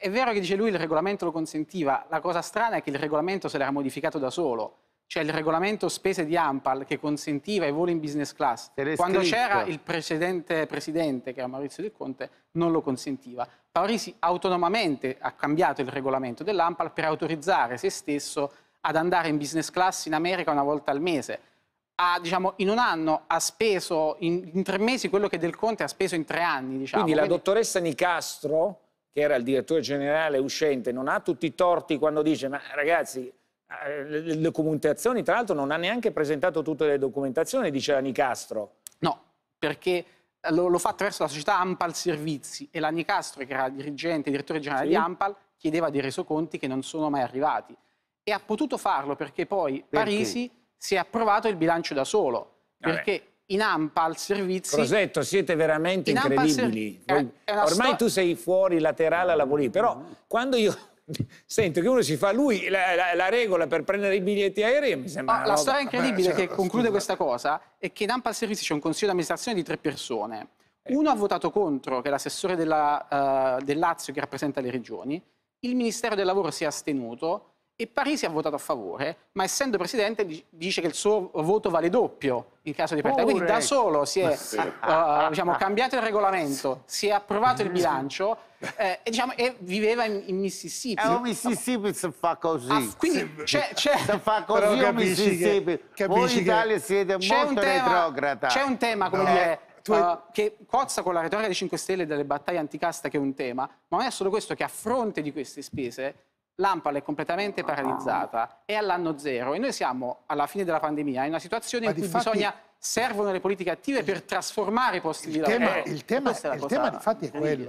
È vero che dice lui il regolamento lo consentiva, la cosa strana è che il regolamento se l'era modificato da solo. Cioè il regolamento spese di Ampal che consentiva i voli in business class, quando c'era il precedente presidente, che era Maurizio Del Conte, non lo consentiva. Parisi autonomamente ha cambiato il regolamento dell'Ampal per autorizzare se stesso ad andare in business class in America una volta al mese. Ha, diciamo, in un anno ha speso in, in, tre mesi quello che Del Conte ha speso in tre anni. Diciamo. Quindi la Quindi... dottoressa Nicastro che era il direttore generale uscente, non ha tutti i torti quando dice ma ragazzi eh, le documentazioni, tra l'altro non ha neanche presentato tutte le documentazioni, diceva Nicastro. No, perché eh, lo, lo fa attraverso la società Ampal Servizi e la Nicastro, che era il dirigente, direttore generale sì. di Ampal, chiedeva dei resoconti che non sono mai arrivati. E ha potuto farlo perché poi perché? Parisi si è approvato il bilancio da solo. Perché Vabbè in AMPAL Servizi... Rosetto, siete veramente in incredibili. Eh, Voi, ormai tu sei fuori, laterale alla politica, però mm quando io Sento che uno si fa lui la, la, la, regola per prendere i biglietti aerei mi sembra. No, la storia incredibile che certo, conclude questa cosa è che in Ampal Servizi c'è un consiglio di amministrazione di tre persone. Eh. Uno ha votato contro, che è l'assessore della, uh, del Lazio che rappresenta le regioni, il Ministero del Lavoro si è astenuto, e Parisi ha votato a favore, ma essendo presidente dice che il suo voto vale doppio in caso di parità. Quindi da solo si è uh, diciamo, cambiato il regolamento, si è approvato il bilancio eh, e, diciamo, e, viveva in, in Mississippi. Eh, un Mississippi si fa così. Ah, quindi c'è, c'è... Si fa così o Mississippi. Che, Voi in Italia siete molto retrograda. C'è un tema, come no. dire... Uh, che cozza con la retorica dei 5 Stelle e delle battaglie anticasta che è un tema, ma non è solo questo che a fronte di queste spese L'ampala è completamente ah, ah. paralizzata, è all'anno zero e noi siamo alla fine della pandemia in una situazione Ma in cui difatti... bisogna servono le politiche attive per trasformare i posti di lavoro. Tema, il tema, eh, il tema infatti è quello.